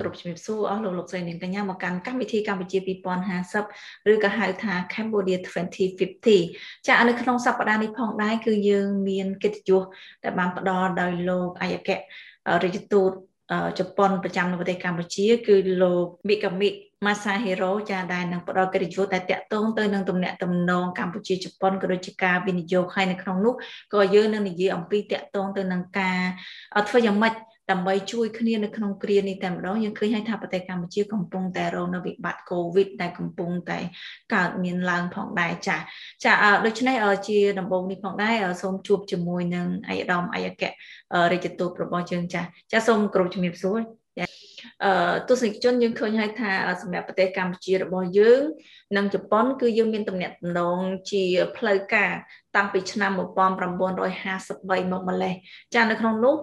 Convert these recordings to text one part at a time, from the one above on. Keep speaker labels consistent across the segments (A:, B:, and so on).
A: គ្រប់ជំរាបសួរអស់លោកលោកស្រីនាងកញ្ញាមកកាន់កម្មវិធីកម្ពុជា2050ឬក៏ហៅថា Cambodia 2050ចានៅក្នុងសប្តាហ៍នេះផងដែរគឺយើងមានកិត្តិយសដែលបានផ្ដល់ដោយលោកអគ្គរដ្ឋទូតជប៉ុនប្រចាំនៅប្រទេសកម្ពុជា គឺលោកមីកាមីម៉ាសាហេរ៉ូចា ដែលនឹងផ្ដល់កិត្តិយសតែតាក់ទងទៅនឹងទំនាក់ទំនងកម្ពុជាជប៉ុនក៏ដូចជាការវិនិយោគហើយនៅក្នុងនោះក៏យើងនឹងនិយាយអំពីតាក់ទងទៅនឹងការធ្វើយ៉ាងម៉េចដើម្បីជួយគ្នានៅក្នុងគ្រានេះតែម្ដងយើងឃើញហើយថាប្រទេសកម្ពុជាកំពុងតែរងនៅវិបត្តិ COVID ដែលកំពុងតែកើតមានឡើង ផងដែរចា៎ចា៎ដូច្នេះជាដំបូងនេះផងដែរសូមជួបជាមួយនឹងឯកឧត្តមឯកអគ្គរដ្ឋទូតរបស់យើងចា៎ចា៎សូមគោរពជំរាបសួរទស្សនិកជនយើងឃើញហើយថាសម្រាប់ប្រទេសកម្ពុជារបស់យើងនិងជប៉ុនគឺយើងមានទំនាក់ទំនងជាផ្លូវការតាំងពីឆ្នាំ1953មកម្លេះចានៅក្នុងនោះ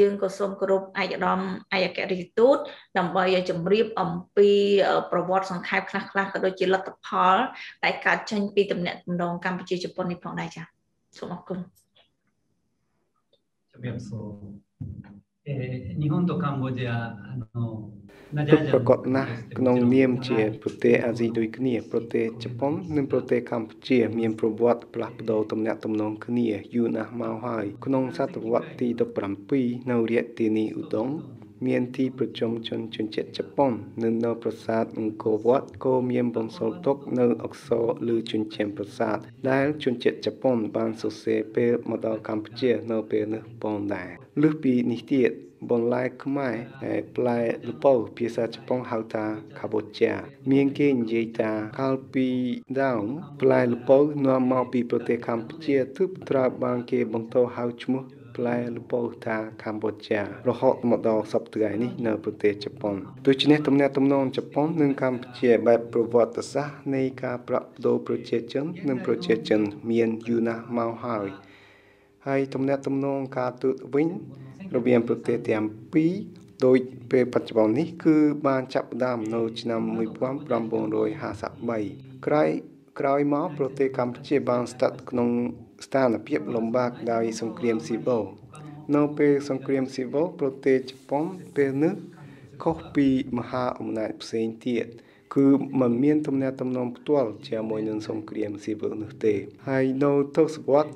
A: យើងក៏សូមគោរពឯកឧត្តមឯកអគ្គរដ្ឋទូតដើម្បីជម្រាប អំពីប្រវត្តិសង្ខេបខ្លះៗក៏ដូចជាលទ្ធផលដែលកើតចេញពីទំនាក់ទំនងកម្ពុជាជប៉ុននេះផងដែរចាសូមអរគុណ
B: ជំរាបសួរ日本とカンボジアあの
A: ពិតប្រាកដ
B: ណាស់ក្នុងនាមជាប្រទេសអាស៊ីដូចគ្នា ប្រទេសជប៉ុននិងប្រទេសកម្ពុជា មានប្រវត្តិផ្លាស់ប្ដូរទំនាក់ទំនងគ្នាយូរណាស់មកហើយក្នុងសតវត្សទី17នៅរាជធានីឧដុង្គមានទីប្រជុំជនជនជាតិជប៉ុននៅនៅប្រាសាទអង្គរវត្តក៏មានបន្សល់ទុកនៅអក្សរឬជនជាតិប្រាសាទដែលជនជាតិជប៉ុន បានសរសេរពេលមកដល់កម្ពុជានៅពេលនេះផងដែរលើសពីនេះទៀតបន្លែខ្មែរហើយផ្លែលពៅភាសាជប៉ុនហៅថា Kabocha មានគេនិយាយថាកាលពីដើមផ្លែលពៅនាំមកពីប្រទេសកម្ពុជាទើបត្រូវបានគេបន្តហៅឈ្មោះផ្លែលពៅថាកម្ពុជារហូតមកដល់សពថ្ងៃនេះនៅប្រទេសជប៉ុនដូច្នេះទំនាក់ទំនងជប៉ុននិងកម្ពុជាបែបប្រវត្តិសាស្ត្រនៃការប្រកបដូរប្រជាជននិង ប្រជាជនមានយូរណាស់មកហើយហើយទំនាក់ទំនងការទូតវិញរវាងប្រទេសទាំងពីរដោយពេលបច្ចុប្បន្ននេះគឺ បាន ចាប់ផ្ដើមនៅឆ្នាំ1953ក្រោយក្រោយមកប្រទេសកម្ពុជាបានស្ថិតក្នុងស្ថានភាពលំបាកដោយសង្គ្រាមស៊ីវិលនៅពេលសង្គ្រាមស៊ីវិលប្រទេសជប៉ុនពេលនោះខុសពីមហាអំណាចផ្សេងទៀតគឺมันមានទំនាក់ទំនងផ្ទាល់ជាមួយនឹងសង្គ្រាមស៊ីវិលនោះទេហើយនៅទសវត្ស1980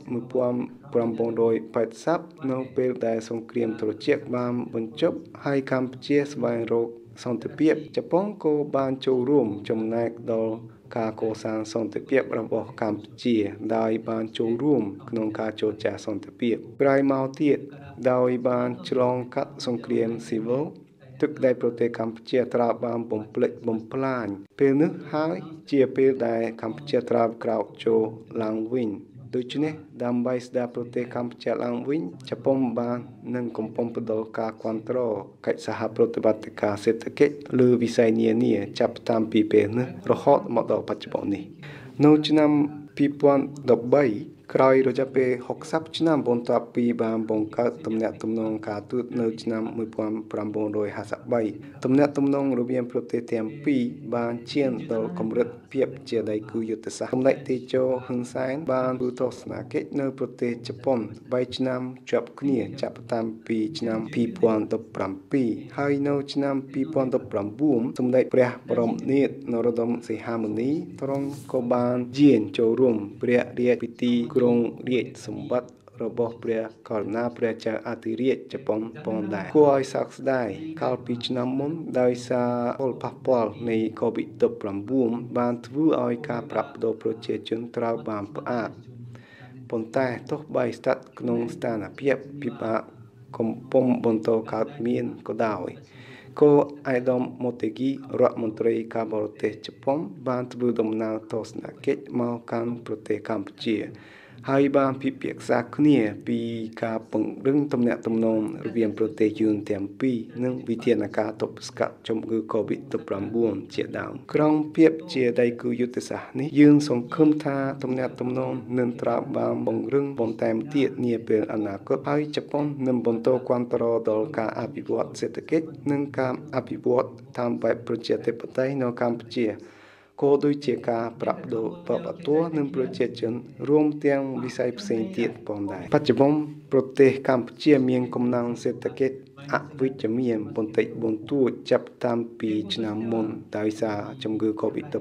B: នៅពេលដែលសង្គ្រាមត្រជាក់បានបញ្ចប់ហើយកម្ពុជាស្វែងរកសន្តិភាពជប៉ុនក៏បានចូលរួមចំណែកដល់ការកសាងសន្តិភាពរបស់កម្ពុជាដោយបានចូលរួមក្នុងការចរចាសន្តិភាពក្រោយមកទៀតដោយបានឆ្លងកាត់សង្គ្រាមស៊ីវិលទឹកដែលប្រទេសកម្ពុជាត្រូវបានបំផ្លិចបំផ្លាញពេលនោះហើយជាពេលដែលកម្ពុជាត្រូវក្រោកចូលឡើងវិញ។ដូច្នេះដើម្បីស្ដារប្រទេសកម្ពុជាឡើងវិញជប៉ុនបាននឹងកំពុងបដិលការគ្រប់គ្រងកិច្ចសហប្រតិបត្តិការសេដ្ឋកិច្ចលើវិស័យនានាចាប់តាំងពីពេលនោះរហូតមកដល់បច្ចុប្បន្ននេះនៅឆ្នាំ2013ក្រោយរយៈពេល60ឆ្នាំបន្ទាប់ពីបានបង្កើតទំនាក់ទំនងការទូតនៅឆ្នាំ1953ទំនាក់ទំនងរវាងប្រទេសទាំងពីរបានឈានដល់កម្រិតភាពជាដៃគូយុទ្ធសាស្ត្រសម្ដេចតេជោហ៊ុនសែនបានទូតសនាកិច្ចនៅប្រទេសជប៉ុន3ឆ្នាំជាប់គ្នាចាប់តាំងពីឆ្នាំ2017ហើយនៅឆ្នាំ2019សម្ដេចព្រះបរមនាថនរោត្តមសីហមុនីទ្រង់ក៏បានយានចូលរួមព្រះរាជពិធីគគ្រងរាជសម្បត្តិរបស់ព្រះករុណាព្រះចៅអធិរាជជប៉ុនផងដែរគួរឲ្យសោកស្ដាយកាលពីឆ្នាំមុនដោយសារផលប៉ះពាល់នៃ COVID-19 បាន ធ្វើឲ្យការប្រាក់បដូរប្រជាជនត្រូវបានផ្អាកប៉ុន្តែទោះបីស្ថិតក្នុងស្ថានភាពពិបាកកំពុងបន្តកើតមានក៏ដោយក៏អាយដមម៉ូតេគីរដ្ឋមន្ត្រីការបរទេសជប៉ុនបានធ្វើដំណើរទស្សនកិច្ចមកកាន់ប្រទេសកម្ពុជាហើយបានពិភាក្សាគ្នាពីការពង្រឹងទំនាក់ទំនងរវាងប្រទេសយួនទាំងពីរនិងវិធានការទប់ស្កាត់ជំងឺ Covid-19 ជាដើមក្រុងពីបជាដៃគូយុទ្ធសាស្ត្រនេះយើងសង្ឃឹមថាទំនាក់ទំនងនឹងត្រូវបានពង្រឹងបន្ថែមទៀតនាពេលអនាគតហើយជប៉ុននឹងបន្តគ្រប់គ្រងដល់ការអភិវឌ្ឍសេដ្ឋកិច្ចនិងការអភិវឌ្ឍតាមបែបប្រជាធិបតេយ្យនៅកម្ពុជាក៏ដូចជាការប្របដូរបបតัวនិងប្រជាជនរួមទាំងវិស័យផ្សេងទៀតផងដែរបច្ចុប្បន្នប្រទេសកម្ពុជាមានកំណើនសេដ្ឋកិច្ចអវិជ្ជមានបន្តិចបន្តួចចាប់តាំងពីឆ្នាំមុនដោយសារជំងឺ Covid-19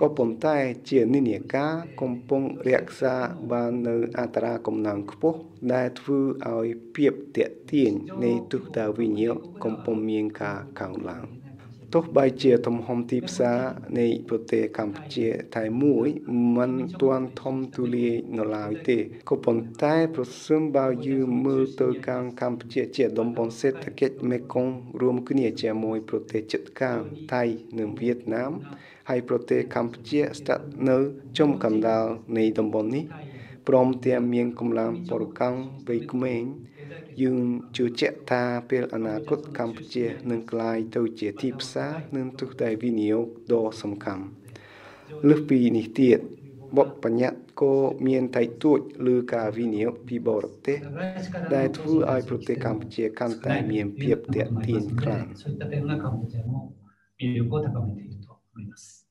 B: ក៏ប៉ុន្តែជានិន្នាការកំពុងរក្សាបាននៅអត្រាកំណើនខ្ពស់ដែលធ្វើឲ្យភាពតេទៀងនៃទុះតាវិនិយោគកំពុងមានការកើនឡើង។ទោះបីជាទំហំទីផ្សារនៃប្រទេសកម្ពុជាតែមួយមិនទាន់ធំទូលាយនៅឡើយទេក៏ប៉ុន្តែប្រសិនបើយើងមើលទៅកាន់កម្ពុជាជាតំបន់សេដ្ឋកិច្ចមេគង្គរួមគ្នាជាមួយប្រទេសជិតខាងថៃនិងវៀតណាមហើយប្រទេសកម្ពុជាស្ថិតនៅជុំកណ្ដាលនៃតំបន់នេះព្រមទាំងមានកម្លាំងពលកម្មវ័យក្មេងយើងជឿជាក់ថាពេលអនាគតកម្ពុជានឹងក្លាយទៅជាទីផ្សារនិងទូទៅវិនិយោគដ៏សំខាន់លើសពីនេះទៀតបទបញ្ញត្តិក៏មានថៃទួចឬការវិនិយោគពីបរទេស ដែលធ្វើឲ្យប្រទេសកម្ពុជាកាន់តែមានភាពទាក់ទាញខ្លាំងいうことが見ていると思います。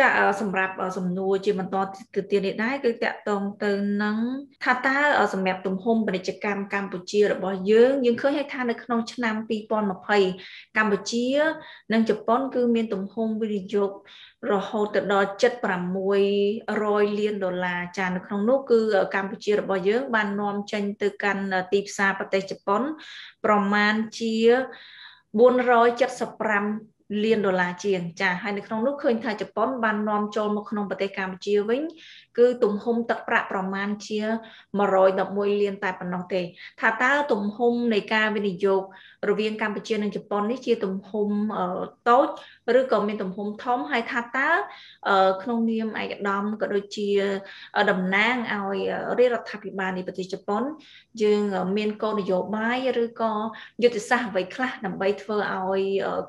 A: ចាសម្រាប់សំណួរជាបន្តគឺទៀតនេះដែរគឺតកតងទៅនឹងថាតើសម្រាប់ទំហំពាណិជ្ជកម្មកម្ពុជារបស់យើងយើងឃើញថានៅក្នុងឆ្នាំ2020កម្ពុជា និងជប៉ុនគឺមានទំហំវិនិយោគរហូតទៅដល់7600លានដុល្លារចានៅក្នុង នោះគឺកម្ពុជារបស់យើង បាននាំចេញទៅកាន់ទីផ្សារប្រទេសជប៉ុនប្រមាណជា475លានដុល្លារជាងចាហើយនៅក្នុងនោះឃើញថាជប៉ុនបាននាំចូលមកក្នុងប្រទេសកម្ពុជាវិញគឺទំហំទឹកប្រាក់ប្រមាណជា111លានតែប៉ុណ្ណោះទេថាតើទំហំនៃការវិនិយោគរវាងកម្ពុជា និងជប៉ុននេះជាទំហំតូចឬក៏មានទំហំធំហើយថាតើក្នុងនាមឯកឧត្តមក៏ដូចជាតំណាងឲ្យរាជរដ្ឋាភិបាលនៃប្រទេសជប៉ុនយើងមានគោលនយោបាយឬក៏យុទ្ធសាស្ត្រអ្វី ខ្លះដើម្បីធ្វើឲ្យ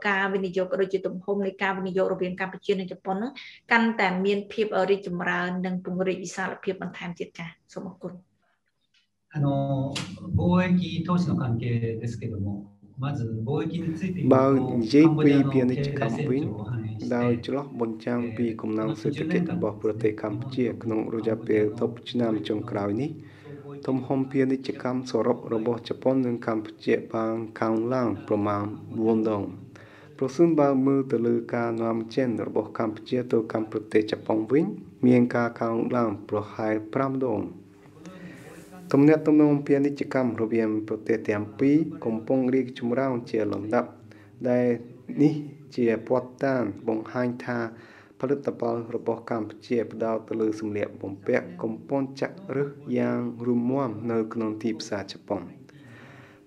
A: ការវិនិយោគក៏ដូចជាទំហំនៃការវិនិយោគរវាងកម្ពុជានិងជប៉ុនហ្នឹងកាន់តែមានភាពរីកចម្រើននិងពង្រីកវិសាលភាពបន្ថែមទៀតចាសូមអរគុណ
B: あの貿易投資の関係ですけどもបើនិយាយពីពាណិជ្ជកម្មវិញដោយឆ្លោះបញ្ចាំងពីកំណើនសេដ្ឋកិច្ចរបស់ប្រទេសកម្ពុជាក្នុងរយៈពេល10ឆ្នាំចុងក្រោយនេះទំហំពាណិជ្ជកម្មសរុបរបស់ជប៉ុននិងកម្ពុជាបានកើនឡើងប្រមាណ4ដងប្រសិនបើមើលទៅលើការនាំចេញរបស់កម្ពុជាទៅកាន់ប្រទេសជប៉ុនវិញមានការកើនឡើងប្រហែល5ដង។ទំនាក់ទំនងពាណិជ្ជកម្មរវាងប្រទេសទាំងពីរកំពុងរីកចម្រើនជាលំដាប់ដែលនេះជាពតតានបង្ហាញថាផលិតផលរបស់កម្ពុជាផ្ដោតទៅលើសម្លៀកបំពាក់កំពុងចាក់ឫសយ៉ាងរឹងមាំនៅក្នុងទីផ្សារជប៉ុន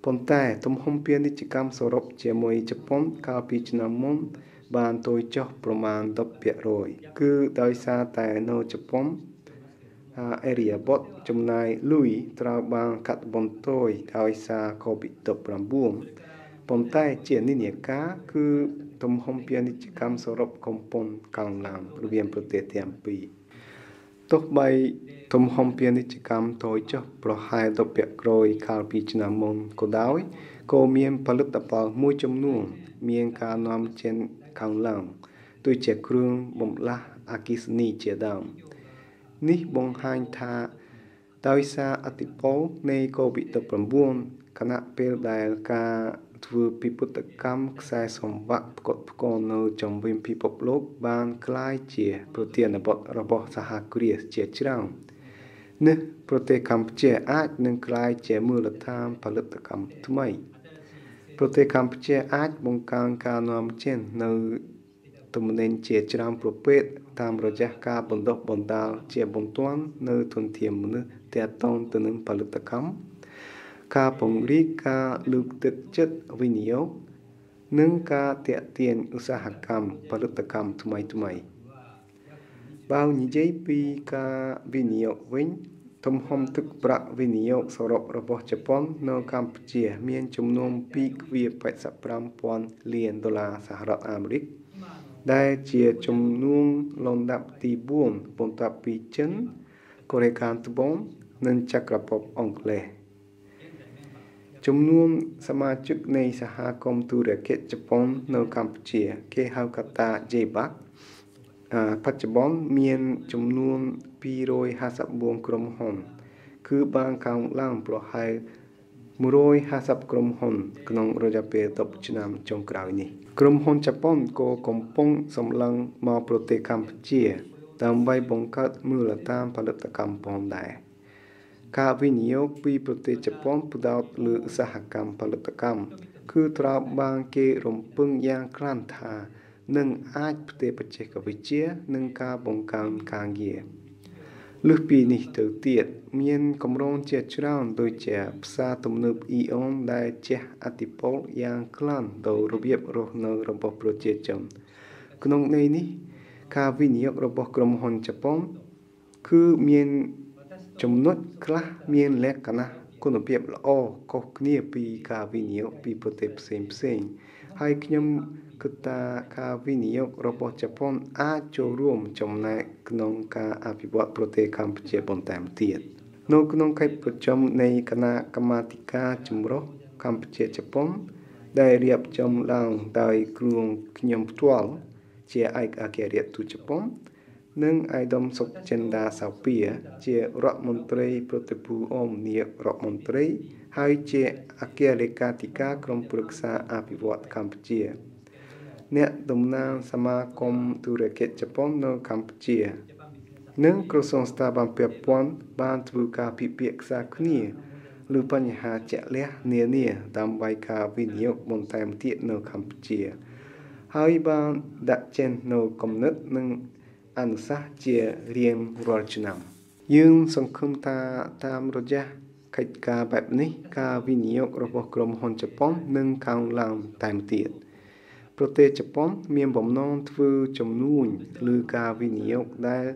B: ប៉ុន្តែទំហំពាណិជ្ជកម្មសរុបជាមួយជប៉ុនកាលពីឆ្នាំមុនបានទយចុះប្រមាណ10%គឺដោយសារតែនៅជប៉ុនអេរីបតចំណាយលុយត្រូវបានកាត់បន្ទយដោយសារ COVID-19 ប៉ុន្តែជានិន្នាការគឺទំហំពាណិជ្ជកម្មសរុបកំពុងកើនឡើងរវាងប្រទេសទាំងពីរទោះបីទំហំពាណិជ្ជកម្មថយចុះប្រហែល10%ក្រោយកាលពីឆ្នាំមុនក៏ដោយក៏មានផលិតផលមួយចំនួនមានការនាំចេញកើនឡើងដូចជាគ្រឿងបំលាស់អគិសនីជាដើម។នេះបង្ហាញថាដោយសារអតិពលនៃ COVID-19 ខណៈពេលដែលការធ្វើពិពុទ្ធកម្មខ្សែសង្វាក់ផ្គត់ផ្គង់នៅ ចំវិញពិភពលោកបានក្លាយជាប្រធានបទរបស់សហគ្រាសជាច្រើននេះប្រទេសកម្ពុជាអាចនឹងក្លាយជាមូលដ្ឋានផលិតកម្មថ្មី ប្រទេសកម្ពុជាអាចបង្កើនការនាំចេញនៅទំនិញជាច្រើនប្រភេទតាមរយៈការបណ្ដុះបណ្ដាលជាបន្ទាន់នៅធនធានមនុស្សទាក់ទងទៅនឹងផលិតកម្មការពង្រីកការលើកទឹកចិត្តវិនិយោគនិងការតាក់ទាញឧស្សាហកម្មផលិតកម្មថ្មីថ្មីបើនិយាយពីការវិនិយោគវិញទំហំទឹកប្រាក់វិនិយោគសរុបរបស់ជប៉ុន នៅកម្ពុជាមាន ចំនួន2.85ពាន់លានដុល្លារសហរដ្ឋអាមេរិក។ដែលជាចំនួនលំដាប់ទី4បន្ទាប់ពីចិនកូរ៉េខាងត្បូងនិងចក្រភពអង់គ្លេស ចំនួនសមាជិកនៃសហគមន៍ទូរគិចជប៉ុននៅកម្ពុជា គេហៅកថា JBAC បច្ចុប្បន្នមានចំនួន254ក្រុមហ៊ុនគឺបានកើនឡើងប្រហែល150ក្រុមហ៊ុន ក្នុងរយៈពេល10ឆ្នាំចុងក្រោយនេះក្រុមហ៊ុនជប៉ុនក៏កំពុងសម្លឹងមកប្រទេសកម្ពុជាដើម្បីបង្កើតមូលដ្ឋានផលិតកម្មផងដែរការវិនិយោគពី ប្រទេសជប៉ុនផ្ដោតលើឧស្សាហកម្មផលិតកម្មគឺត្រូវបានគេរំពឹងយ៉ាងខ្លាំងថានឹងអាចផ្ទេរបច្ចេកវិទ្យានិងការបង្កើនការងារ។លើសពីនេះទៅទៀតមានគម្រោងជាច្រើនដូចជាផ្សារទំនើបអ៊ីអូនដែលជះអតិពលយ៉ាងខ្លាំងទៅរបៀបរស់នៅរបស់ប្រជាជនក្នុងន័យនេះ ការវិនិយោគរបស់ក្រុមហ៊ុនជប៉ុនគឺមានចំណុចខ្លះមានលក្ខណៈគុណភាពល្អខុសគ្នាពីការវិនិយោគពីប្រទេសផ្សេងផ្សេងៗហើយខ្ញុំគិតថាការវិនិយោគរបស់ជប៉ុន អាចចូលរួម ចំណែកក្នុងការអភិវឌ្ឍប្រទេសកម្ពុជាបន្តទៀតនៅ ក្នុងកិច្ចប្រជុំនៃគណៈកម្មាធិការចម្រុះកម្ពុជាជប៉ុនដែលរៀបចំឡើងដោយគ្រូខ្ញុំផ្ទាល់ជាឯកអគ្គរដ្ឋទូតជប៉ុននិងអៃដមសុកចិនដាសាវពីជារដ្ឋមន្ត្រីប្រតិភូអមនាយករដ្ឋមន្ត្រីហើយជាអគ្គលេខាធិការក្រុមប្រឹក្សាអភិវឌ្ឍកម្ពុជា អ្នកតំណាងសមាគមទូរគិច្ចជប៉ុននៅកម្ពុជា និងក្រសួងស្ថាប័នពាក់ព័ន្ធបានធ្វើការពិភាក្សាគ្នាឬបញ្ហាជាក់លាក់នានាដើម្បីការវិនិយោគបន្ថែមទៀតនៅកម្ពុជា ហើយបានដាក់ចេញនូវគំនិតនិងអនុសាសន៍ជារៀងរាល់ឆ្នាំយើងសង្ឃឹមថាតាមរយៈកិច្ចការបែបនេះការវិនិយោគរបស់ក្រុមហ៊ុនជប៉ុននឹងកើនឡើងតែម្ទៀតប្រទេសជប៉ុនមានបំណងធ្វើជំនួញឬការវិនិយោគដែល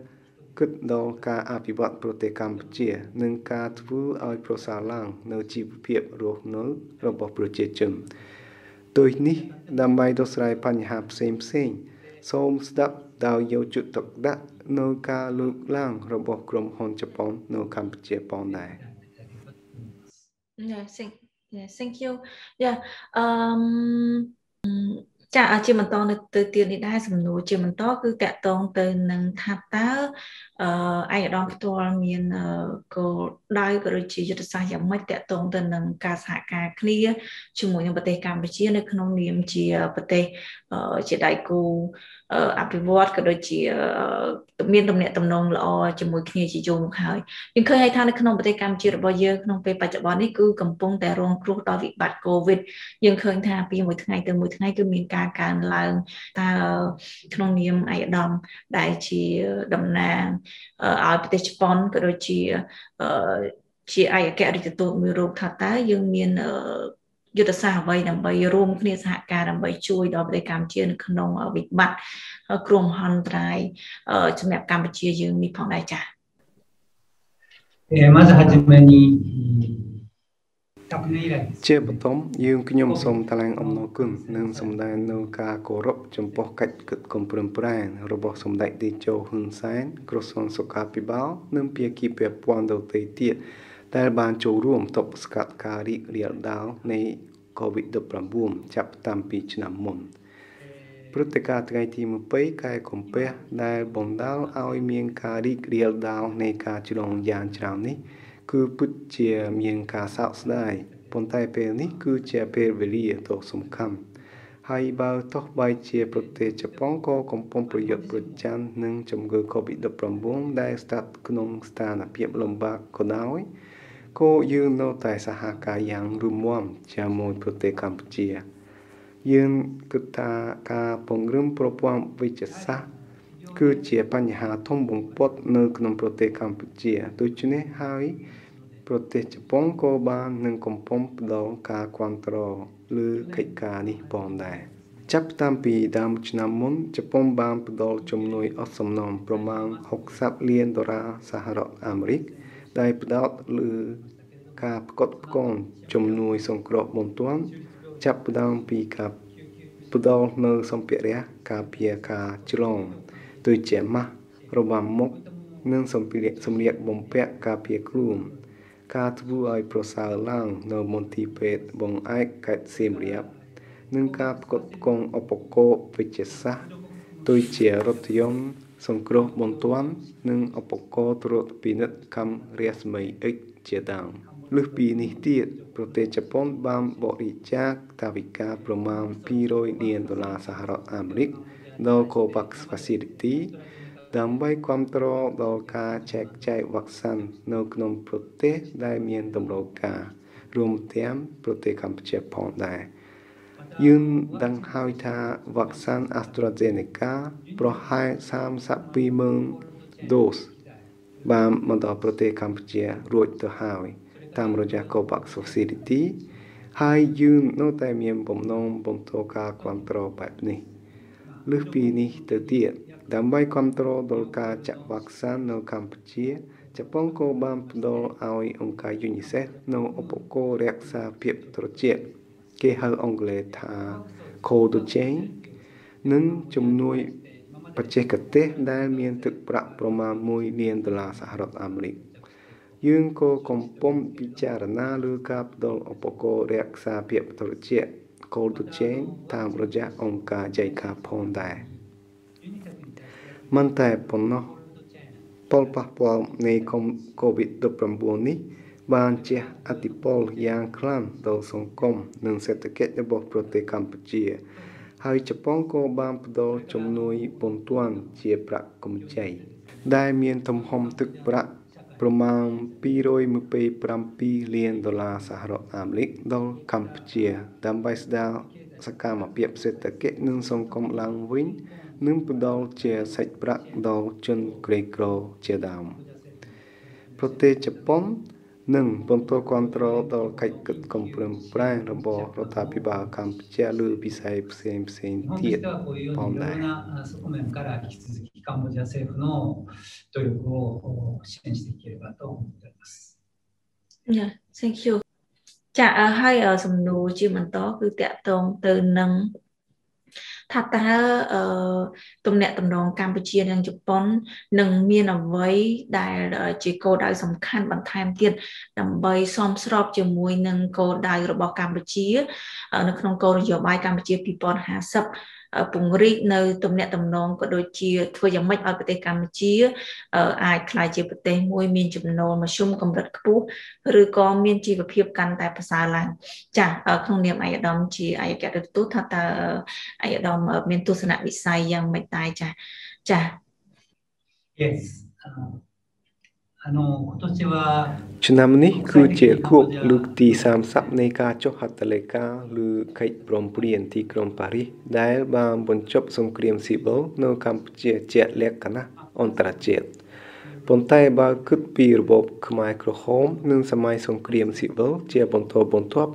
B: គិតដល់ការអភិវឌ្ឍប្រទេសកម្ពុជានិងការធ្វើឲ្យប្រសើរឡើងនៅជីវភាពរស់នៅរបស់ប្រជាជនដូចនេះដើម្បីដោះស្រាយបញ្ហាផ្សេងផ្សេងសូមស្ដាប់ដោយយកចិត្តទុកដាក់នៅការលើកឡើងរបស់ក្រុមហ៊ុនជប៉ុននៅកម្ពុជាផងដែរ។
A: Yeah, thank yeah, thank you. Yeah. Um ចាជាបន្តនៅទៅទៀតនេះដែរសំណួរជាបន្តគឺតកតងទៅនឹងថាតើអឯកឧត្តមផ្ទាល់មានគោលដៅក៏ដូចជាយុទ្ធសាស្ត្រយ៉ាងម៉េចតកតងទៅនឹងការសហការគ្នាជាមួយនឹងប្រទេសកម្ពុជា នៅក្នុងនាមជាប្រទេសជាដៃគូអភិវឌ្ឍក៏ដូចជាមានទំនាក់ទំនងល្អជាមួយគ្នាជាយូរមកហើយយើងឃើញហើយថានៅក្នុងប្រទេសកម្ពុជារបស់យើងក្នុងពេលបច្ចុប្បន្ននេះគឺកំពុងតែរងគ្រោះដោយវិបត្តិ COVID យើងឃើញថាពីមួយថ្ងៃទៅមួយថ្ងៃគឺមានការកើនឡើងតើក្នុងនាមឯកឧត្តមដែលជាតំណាងឲ្យប្រទេសជប៉ុនក៏ដូចជាជាឯកអគ្គរដ្ឋទូតមួយរូបថាតើយើងមានយុទ្ធសាស្ត្រអ្វីដើម្បីរួមគ្នាសហការដើម្បីជួយ ដល់ប្រទេសកម្ពុជានៅក្នុងវិបត្តិគ្រោះមហន្តរាយសម្រាប់កម្ពុជាយើងនេះផងដែរចា៎
B: えまずはじめにជាបឋមយើងខ្ញុំសូមថ្លែងអំណរគុណនិងសម្ដែងនូវការគោរពចំពោះកិច្ចកិត្តកំប្រឹងប្រែងរបស់សម្ដេចតេជោហ៊ុនសែនក្រសួងសុខាភិបាលនិងភាគីពាក់ព័ន្ធដទៃទៀតដែលបានចូលរួមទប់ស្កាត់ការរីករាលដាលនៃ COVID-19 ចាប់តាំងពីឆ្នាំមុនព្រឹត្តិការណ៍ថ្ងៃទី20ខែកុម្ភៈដែលបណ្ដាលឲ្យមានការរីករាលដាលនៃការឆ្លងយ៉ាងច្រើននេះគឺពិតជាមានការសោកស្ដាយប៉ុន្តែពេលនេះគឺជាពេលវេលាដ៏សំខាន់ហើយបើទោះបីជាប្រទេសជប៉ុនក៏កំពុងប្រយុទ្ធប្រឆាំងនឹងជំងឺ Covid-19 ដែលស្ថិតក្នុងស្ថានភាព លំបាកក៏ដោយក៏យើងនៅតែសហការយ៉ាងរឹងមាំជាមួយប្រទេសកម្ពុជា យើងគិតថាការពង្រឹងប្រព័ន្ធវិទ្យាសាស្ត្រគឺជាបញ្ហាធំបំផុតនៅក្នុងប្រទេសកម្ពុជាដូច្នេះហើយ ប្រទេសជប៉ុនក៏បាននឹងកំពុងផ្ដល់ការគ្រប់គ្រងលើកិច្ចការនេះផងដែរចាប់តាំងពីដើមឆ្នាំមុនជប៉ុនបានផ្ដល់ជំនួយអស់សំណងប្រមាណ60លានដុល្លារសហរដ្ឋអាមេរិកដែលផ្ដោតលើការផ្គត់ផ្គង់ជំនួយសង្គ្រោះបន្ទាន់ចាប់ផ្ដើមពីការផ្ដល់នូវសម្ភារៈការពារការឆ្លងជាម៉ាស់របាំមុខនិងសម្ភារៈសម្លៀកបំពាក់ការពារខ្លួនការធ្វើឲ្យប្រសើរឡើងនៅមន្ទីរពេទ្យបងឯកខេត្តសៀមរាបនិងការផ្គត់ផ្គង់ឧបករណ៍វិទ្យាសាស្ត្រដូចជារថយន្តសង្គ្រោះបន្ទាន់និងឧបករណ៍ត្រួតពិនិត្យកាំរះស្មី X ជាដើមលើសពីនេះទៀត ប្រទេសជប៉ុនបានបរិច្ចាគថវិកាប្រមាណ200លានដុល្លារសហរដ្ឋអាមេរិកដល់ COVAX Facility ដើម្បីគ្រប់គ្រងដល់ការចែកចាយវ៉ាក់សាំងនៅ ក្នុងប្រទេសដែលមានតម្រូវការ រួមទាំងប្រទេសកម្ពុជាផងដែរយើងដឹងហើយថាវ៉ាក់សាំង AstraZeneca ប្រហែល32ម៉ឺនដូសបានមកដល់ប្រទេសកម្ពុជារួចទៅហើយ តាមរយៈ COVAX Facility ហើយយើងនៅតែមានបំណងបំពេញការគ្រប់គ្រងបែបនេះ។លើសពីនេះទៅទៀតដើម្បីគ្រប់គ្រងដល់ការចាក់វ៉ាក់សាំងនៅកម្ពុជាជប៉ុនក៏បានផ្ដល់ឲ្យអង្គការ UNICEF នៅឧបករណ៍រក្សាភាពត្រជាក់គេហៅអង់គ្លេសថា cold chain និងជំនួយបច្ចេកទេសដែលមានទឹកប្រាក់ប្រមាណ1លានដុល្លារសហរដ្ឋអាមេរិកយើងក៏កំពុងពិចារណាលើការផ្ដល់ឧបករណ៍រក្សាភាពត្រជាក់ Call to Change តាមរយៈអង្គការ JICA ផងដែរមិនតែប៉ុណ្ណោះផលប៉ះពាល់នៃ COVID-19 នេះបានជះឥទ្ធិពលយ៉ាងខ្លាំងដល់សង្គមនិងសេដ្ឋកិច្ចរបស់ប្រទេសកម្ពុជាហើយជប៉ុនក៏បានផ្ដល់ជំនួយបន្ទាន់ជាប្រាក់កម្ចីដែលមានទំហំទឹកប្រាក់ប្រមាណ227លានដុល្លារសហរដ្ឋអាមេរិក ដល់កម្ពុជាដើម្បីស្ដារសកម្មភាពសេដ្ឋកិច្ចនិងសង្គមឡើងវិញនិងផ្ដល់ជាសាច់ប្រាក់ដល់ជនក្រីក្រជាដើមប្រទេសជប៉ុននិងបន្តគ្រប់គ្រងដល់កិច្ចកិត្តកំប្រឹងប្រែងរបស់រដ្ឋាភិបាលកម្ពុជាលើវិស័យផ្សេងផ្សេងទៀតផងដែរカンボジア政府の努力を支援していければ
A: と思っています。Yeah, thank you. ចាហើយសំណួរជាបន្តគឺតកតងទៅនឹងថាតើទំនាក់ទំនងកម្ពុជានិងជប៉ុននឹងមានអ្វីដែលជាគោលដៅសំខាន់បន្ថែមទៀតដើម្បីសមស្របជាមួយនឹងគោលដៅរបស់កម្ពុជា នៅក្នុងគោលនយោបាយកម្ពុជា2050ពង្រីកនៅទំនាក់ទំនងក៏ដូចជាធ្វើយ៉ាងម៉េចឲ្យប្រទេសកម្ពុជា អាចក្លាយជាប្រទេសមួយមានចំណូលមធ្យមកម្រិតខ្ពស់ឬក៏មានជីវភាពកាន់តែប្រសើរឡើងចា៎ក្នុងនាមឯកឧត្តមជាឯកអគ្គរដ្ឋទូតថាតើឯកឧត្តមមានទស្សនៈវិស័យយ៉ាងម៉េចដែរចា៎ចា៎
B: Yes uh... ឆ្នាំនេះគឺជាខួបលើកទី30នៃការចុះហត្ថលេខាលើកិច្ចព្រមព្រៀងទីក្រុងប៉ារីសដែល បានបញ្ចប់សង្គ្រាមស៊ីវិលនៅកម្ពុជាជាលក្ខណៈអន្តរជាតិប៉ុន្តែបើគិតពីរបបខ្មែរក្រហមនិងសម័យសង្គ្រាមស៊ីវិលជាបន្តបន្ទាប់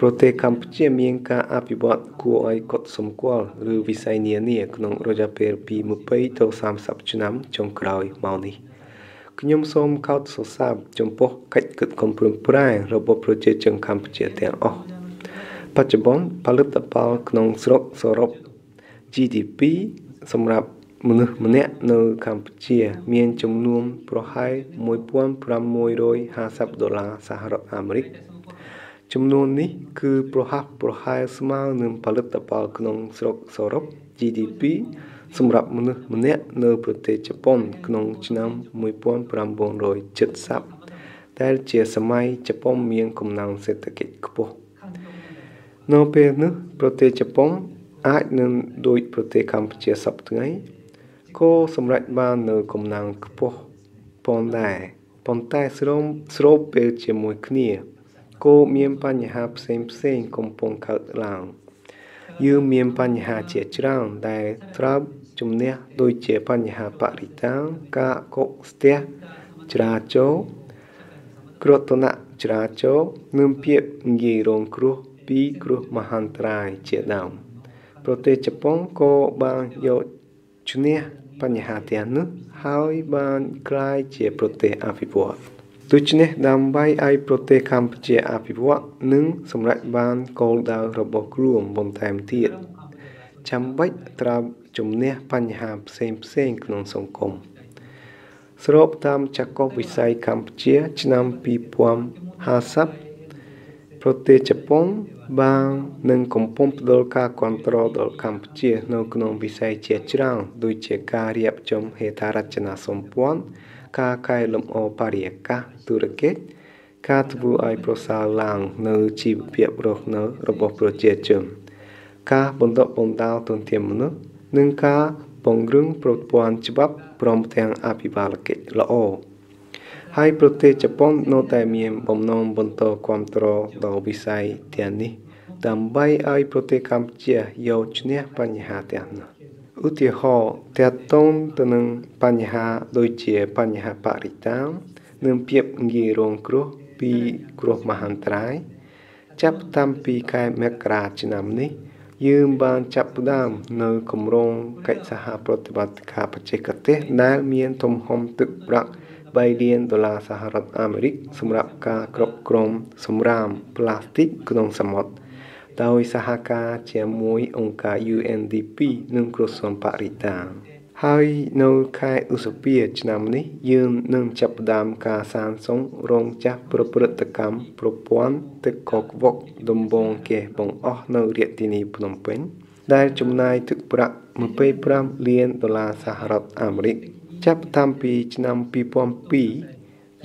B: ប្រទេសកម្ពុជាមានការអភិវឌ្ឍគួរឲ្យកត់សម្គាល់ឬវិស័យនានាក្នុងរយៈពេលពី20ទៅ30ឆ្នាំចុងក្រោយមកនេះ។ខ្ញុំសូមកោតសរសើរចំពោះកិច្ចខិតខំប្រឹងប្រែងរបស់ប្រជាជនកម្ពុជាទាំងអស់បច្ចុប្បន្នផលិតផលក្នុងស្រុកសរុប GDP សម្រាប់មនុស្សម្នាក់នៅកម្ពុជា មានចំនួនប្រហែល1650ដុល្លារសហរដ្ឋអាមេរិកចំនួននេះ គឺប្រហាក់ប្រហែលស្មើនឹងផលិតផលក្នុងស្រុកសរុប GDP សម្រាប់មនុស្សម្នាក់នៅ ប្រទេសជប៉ុនក្នុងឆ្នាំ1970ដែលជាសម័យជប៉ុនមានកំណើនសេដ្ឋកិច្ចខ្ពស់នៅពេលនោះប្រទេសជប៉ុនអាចនឹងដូច ប្រទេសកម្ពុជាសពថ្ងៃក៏សម្រេចបាននៅកំណើនខ្ពស់ប៉ុន្តែប៉ុន្តែស្រោមស្របពេលជាមួយគ្នាក៏មាន បញ្ហាផ្សេងផ្សេងកំពុងកើតឡើង។យើងមានបញ្ហាជាច្រើនដែលត្រូវជំនះដូចជាបញ្ហាបរិតាំងការកុកស្ទះច្រាចោគ្រោះតនៈច្រាចោនឹងភាពងាយរងគ្រោះពីគ្រោះមហន្តរាយជាដើមប្រទេសជប៉ុនក៏បានយកឈ្នះបញ្ហាទាំងនោះហើយបានក្លាយជាប្រទេសអភិវឌ្ឍន៍ដូច្នេះដើម្បីឲ្យប្រទេសកម្ពុជាអភិវឌ្ឍនិងសម្រេចបានគោលដៅរបស់គ្រួមបន្ថែមទៀតចាំបាច់ត្រូវជំនះបញ្ហាផ្សេងផ្សេងក្នុងសង្គមស្របតាមចក្រវិស័យកម្ពុជា ឆ្នាំ2050ប្រទេសជប៉ុនបាននឹងកំពុងផ្ដល់ការគ្រប់គ្រងដល់កម្ពុជា នៅក្នុង វិស័យជាច្រើនដូចជាការរៀបចំហេដ្ឋារចនាសម្ព័ន្ធការកែលម្អបរិយាកាសធុរកិច្ចការធ្វើឲ្យប្រសើរឡើងនៅជីវភាពរស់នៅ របស់ប្រជាជនការបន្តបន្តោទុនធានមនុស្សនិងការពង្រឹង ប្រព័ន្ធច្បាប់ព្រមទាំងអភិបាលកិច្ចល្អហើយប្រទេសជប៉ុននៅតែមានបំណងបន្តគ្រប់គ្រងដល់វិស័យទាំងនេះដើម្បីឲ្យប្រទេសកម្ពុជាយកឈ្នះបញ្ហាទាំងនោះឧទាហរណ៍តាក់ទងទៅនឹងបញ្ហាដូចជាបញ្ហាបរិស្ថាននិងភាពងាយរងគ្រោះពីគ្រោះមហន្តរាយចាប់តាំងពីខែមករាឆ្នាំនេះ យើងបានចាប់ផ្ដើមនៅគម្រោងកិច្ចសហប្រតិបត្តិការបច្ចេកទេស ដែលមានទំហំទឹកប្រាក់3លានដុល្លារសហរដ្ឋអាមេរិកសម្រាប់ការគ្រប់គ្រងសម្រាមផ្លាស្ទិកក្នុងសមុទ្រដោយសហការជាមួយអង្គការ UNDP និងក្រសួងបរិស្ថានហើយនៅខែឧសភាឆ្នាំនេះ យើងនឹងចាប់ផ្ដើមការសាងសង់រោងចក្រប្រព្រឹត្តកម្មប្រព័ន្ធទឹកកកវកដំបងគេបងអស់នៅរាជធានីភ្នំពេញ ដែលចំណាយទឹកប្រាក់25លានដុល្លារសហរដ្ឋអាមេរិកចាប់តាំងពីឆ្នាំ2002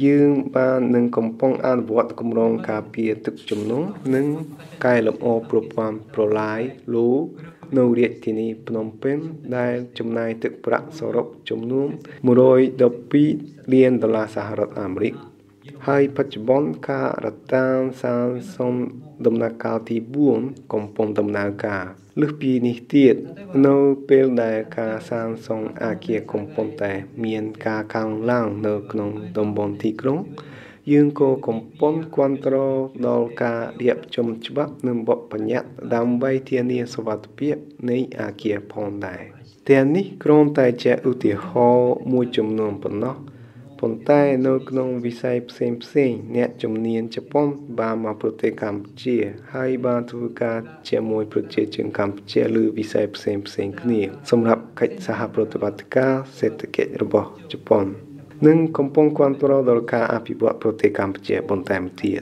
B: យើងបាននឹងកំពុងអនុវត្តគម្រោងការពារទឹកជំនន់និងកែលម្អប្រព័ន្ធប្រឡាយលូនៅរាជធានីភ្នំពេញដែលចំណាយទឹកប្រាក់សរុបចំនួន112លានដុល្លារសហរដ្ឋអាមេរិកហើយបច្ចុប្បន្នការរតាមសានសំដំណាក់កាលទី4កំពុងដំណើរការលើសពីនេះទៀតនៅពេលដែលការសាងសង់អាគារកំពុងតែមានការកើនឡើងនៅក្នុងតំបន់ទីក្រុងយើងក៏កំពុងគ្រប់គ្រងដល់ការរៀបចំច្បាប់និងបទបញ្ញត្តិដើម្បីធានាសុវត្ថិភាពនៃអាគារផងដែរទាំងនេះគ្រាន់តែជាឧទាហរណ៍មួយចំនួនប៉ុណ្ណោះប៉ុន្តែនៅក្នុងវិស័យផ្សេងផ្សេងអ្នកជំនាញជប៉ុនបានមកប្រទេសកម្ពុជាហើយបានធ្វើការជាមួយប្រជាជនកម្ពុជាលើវិស័យផ្សេងផ្សេងគ្នាសម្រាប់កិច្ចសហប្រតិបត្តិការសេដ្ឋកិច្ចរបស់ជប៉ុននិងកំពុងគ្រប់គ្រងដល់ការ អភិវឌ្ឍប្រទេសកម្ពុជាបន្តទៀត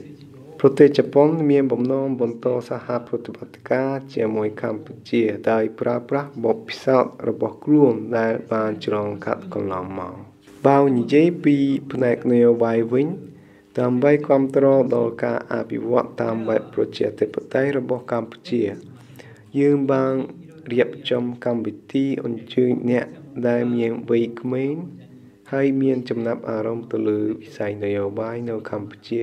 B: ប្រទេសជប៉ុនមានបំណងបន្តសហប្រតិបត្តិការ ជាមួយ កម្ពុជាដោយប្រើប្រាស់បទពិសោធន៍របស់ខ្លួន ដែលបានឆ្លងកាត់កន្លងមកបើនិយាយពីផ្នែកនយោបាយវិញដើម្បីគ្រប់គ្រងដល់ការអភិវឌ្ឍតាមបែបប្រជាធិបតេយ្យរបស់កម្ពុជាយើងបានរៀបចំកម្មវិធីអញ្ជើញអ្នកដែលមានវ័យក្មេងហើយមានចំណាប់អារម្មណ៍ទៅលើវិស័យនយោបាយនៅ កម្ពុជា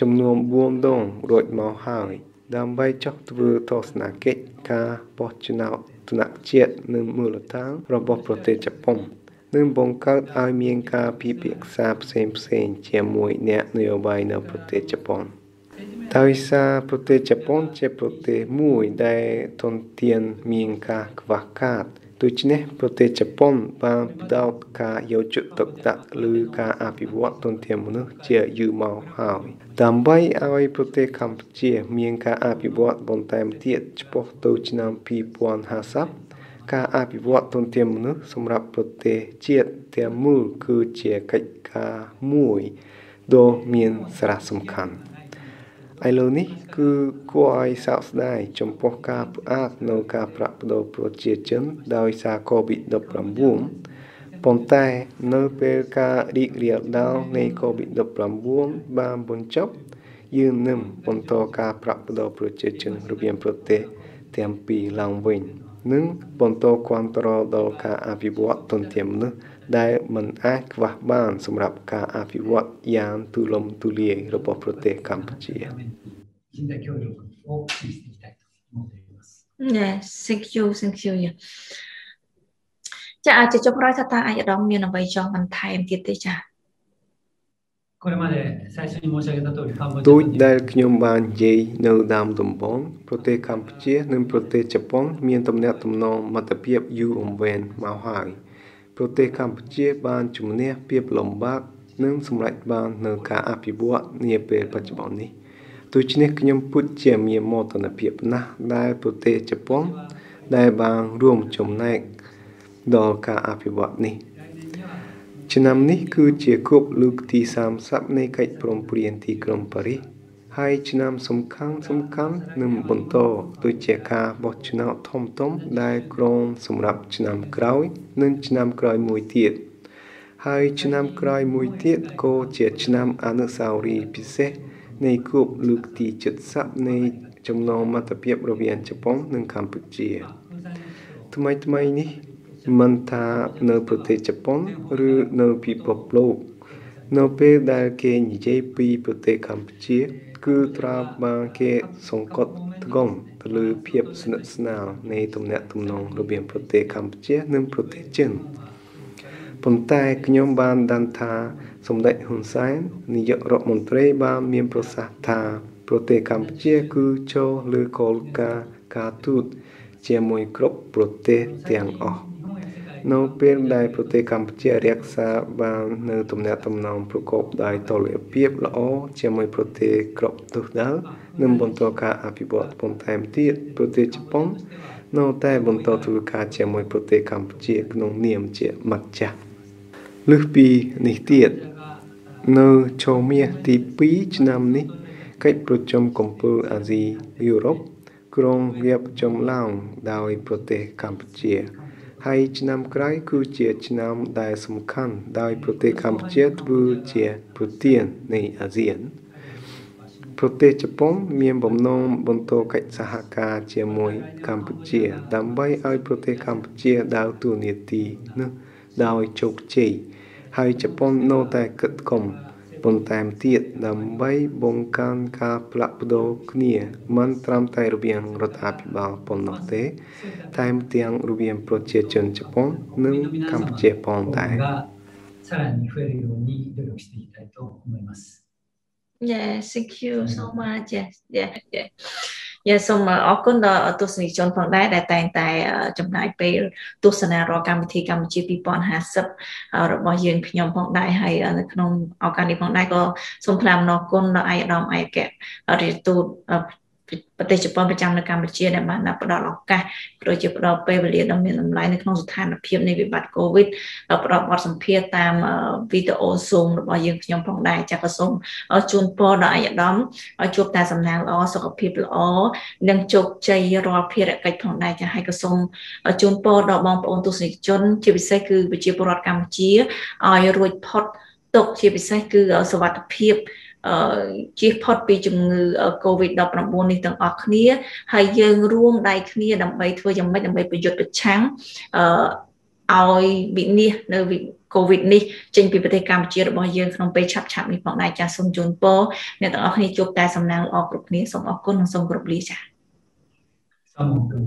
B: ចំនួន4ដងរួចមកហើយ ដើម្បីចោះធ្វើទស្សនកិច្ចការបោះឆ្នោតថ្នាក់ជាតិនៅមូលដ្ឋានរបស់ប្រទេសជប៉ុន។និងបង្កើតឲ្យមានការពិភាក្សាផ្សេងផ្សេងជាមួយអ្នកនយោបាយនៅប្រទេសជប៉ុនដោយសារប្រទេសជប៉ុន ជាប្រទេសមួយដែលទន្ទានមានការខ្វះខាតដូច្នេះប្រទេសជប៉ុនបានផ្ដោតការយកចិត្តទុកដាក់លើការអភិវឌ្ឍទុនធានមនុស្សជាយូរមកហើយដើម្បីឲ្យប្រទេសកម្ពុជាមានការអភិវឌ្ឍបន្តទៀតឆ្ពោះទៅឆ្នាំ2050ការអភិវឌ្ឍទុនធានមនុស្សសម្រាប់ប្រទេសជាតិទាំងមូលគឺជាកិច្ចការមួយដ៏មានសារៈសំខាន់ឥឡូវនេះគឺគួរឲ្យសោកស្ដាយចំពោះការផ្អាកនៅការប្រាក់បដូរប្រជាជនដោយសារ COVID-19 ប៉ុន្តែនៅពេលការរីករាលដាលនៃ COVID-19 បានបញ្ចប់យើងនឹងបន្តការប្រាក់បដូរប្រជាជនរវាងប្រទេសទាំងពីរឡើងវិញ។និងបន្តគ្រប់គ្រងដល់ការអភិវឌ្ឍធនធានមនុស្សដែលមិនអាចខ្វះបានសម្រាប់ ការអភិវឌ្ឍយ៉ាងទូលំទូលាយរបស់ប្រទេស កម្ពុជាណែ
A: thank you thank you ចាអាចចុះក្រោយថាតើអាយដមមានអ្វីចង់បន្ថែមទៀតទេចា
B: ដូចដែលខ្ញុំបាននិយាយនៅដើមដំបូងប្រទេសកម្ពុជា និងប្រទេសជប៉ុនមានទំនាក់ទំនងមិត្តភាពយូរអង្វែងមកហើយ ប្រទេសកម្ពុជាបានជំនះភាពលំបាកនិងសម្រេចបាននៅការអភិវឌ្ឍនាពេលបច្ចុប្បន្ននេះដូច្នេះខ្ញុំពុតជាមានមោទនភាពណាស់ដែលប្រទេសជប៉ុនដែលបានរួមចំណែកដល់ការអភិវឌ្ឍនេះឆ្នាំនេះគឺជាគប់លើកទី30នៃកិច្ចព្រមព្រៀងទីក្រុងប៉ារីសហើយឆ្នាំសំខាន់សំខាន់នឹងបន្តដូចជាការបោះឆ្នោតធំធំដែលក្រុមសម្រាប់ឆ្នាំក្រោយនិងឆ្នាំក្រោយមួយទៀតហើយឆ្នាំក្រោយមួយទៀតក៏ជាឆ្នាំអនុស្សាវរីយ៍ពិសេស នៃគប់លើកទី70នៃ ចំណងមិត្តភាពរវាងជប៉ុននិង កម្ពុជា ថ្មីថ្មីនេះមិនថានៅប្រទេសជប៉ុនឬនៅពិភពលោក នៅពេលដែលគេនិយាយពី ប្រទេសកម្ពុជា គឺត្រាប់បានគេសង្កត់ធ្ងន់ទៅលើភាពស្និទ្ធស្នាលនៃ ទំនាក់ទំនងរវាងប្រទេសកម្ពុជានិងប្រទេសចិនប៉ុន្តែខ្ញុំបានដឹងថាសម្ដេចហ៊ុនសែននាយករដ្ឋមន្ត្រីបានមានប្រសាសន៍ថា ប្រទេសកម្ពុជា គឺចូលលើគោលការណ៍ការទូតជាមួយគ្រប់ប្រទេសទាំងអស់នៅពេលដែលប្រទេសកម្ពុជារក្សាបាននៅទំនាក់ទំនងប្រកបដោយតុល្យភាពល្អជាមួយប្រទេសគ្រប់ទិសដៅនឹងបន្តការអភិវឌ្ឍបន្ថែមទៀតប្រទេសជប៉ុននៅតែបន្តធ្វើការជាមួយប្រទេសកម្ពុជាក្នុងនាមជាម្ចាស់លើសពីនេះទៀតនៅជោមាសទី2ឆ្នាំនេះកិច្ចប្រជុំកំពូលអាស៊ីយុរ៉ុបក្រុងវាប្រជុំឡើងដោយប្រទេសកម្ពុជាហើយឆ្នាំក្រោយគឺជាឆ្នាំដែលសំខាន់ដោយប្រទេសកម្ពុជាធ្វើជាប្រធាននៃអាស៊ាន ប្រទេសជប៉ុនមានបំណងបន្តកិច្ចសហការជាមួយកម្ពុជា ដើម្បីឲ្យប្រទេសកម្ពុជាដើរតួនាទីនោះដោយជោគជ័យហើយជប៉ុននៅតែគិតគំបន្ថែមទៀតដើម្បីបង្កើនការផ្លាស់ប្ដូរគ្នាមិនត្រឹមតែរវាងរដ្ឋាភិបាលប៉ុណ្ណោះទេតែទាំងរវាងប្រជាជនជប៉ុននិងកម្ពុជាផងដែរさらに増えるように努力していきたいと
A: 思います。Yeah, thank you so much. Yes, yeah, yeah. យើងសូមអរគុណដល់ទស្សនិកជនផងដែរដែលតែងតែចំណាយពេលទស្សនារាល់កម្មវិធីកម្ពុជា2050របស់យើងខ្ញុំផងដែរហើយនៅក្នុងឱកាសនេះផងដែរក៏សូមថ្លែងអំណរគុណដល់ឯកឧត្តមឯកអគ្គរដ្ឋទូតប្រទេសជប៉ុនប្រចាំនៅកម្ពុជាដែលបានផ្ដល់ឱកាសព្រោះជាផ្ដល់ពេលវេលាដ៏មានតម្លៃនៅក្នុងស្ថានភាពនៃវិបត្តិ COVID ផ្ដល់បទសម្ភាសតាមវីដេអូ Zoom របស់យើងខ្ញុំផងដែរចាស់ក៏សូមជូនពរដល់អាយដាមឲ្យជួបតែសំណាងល្អសុខភាពល្អនិងជោគជ័យរាល់ភារកិច្ចផងដែរចាស់ហើយក៏សូមជូនពរដល់បងប្អូនទស្សនិកជនជាពិសេសគឺប្រជាពលរដ្ឋកម្ពុជាឲ្យរួចផុតទុកជាពិសេសគឺសុខភាពជៀសផុតពីជំងឺ Covid-19 នេះទាំងអស់គ្នាហើយយើងរួមដៃគ្នាដើម្បីធ្វើយ៉ាងម៉េចដើម្បីប្រយុទ្ធប្រឆាំងឲ្យវិនិច្ឆ័យនៅ COVID នេះចេញពីប្រទេសកម្ពុជារបស់យើងក្នុងពេលឆាប់ឆាប់នេះផងដែរចាសសូមជូនពរអ្នកទាំងអស់គ្នាជួបតែសំណាងល្អគ្រប់គ្នាសូមអរគុណនិងសូមគោរពលាចាសសូមអរគុណ